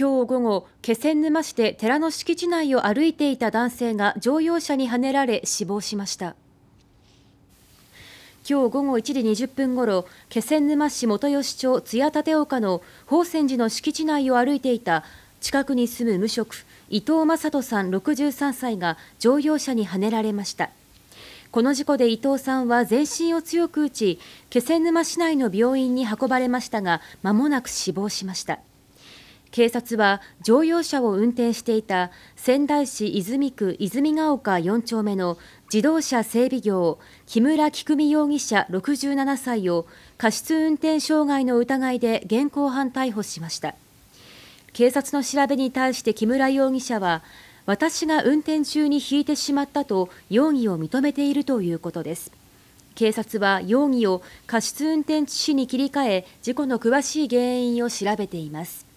今日午後、気仙沼市で寺の敷地内を歩いていた男性が乗用車にはねられ死亡しました。今日午後1時20分ごろ、気仙沼市元吉町津屋立岡の宝泉寺の敷地内を歩いていた近くに住む無職、伊藤正人さん63歳が乗用車にはねられました。この事故で伊藤さんは全身を強く打ち、気仙沼市内の病院に運ばれましたが、まもなく死亡しました。警察は乗用車を運転していた仙台市泉区泉ヶ丘4丁目の自動車整備業木村菊美容疑者67歳を過失運転傷害の疑いで現行犯逮捕しました警察の調べに対して木村容疑者は私が運転中に引いてしまったと容疑を認めているということです警察は容疑を過失運転致死に切り替え事故の詳しい原因を調べています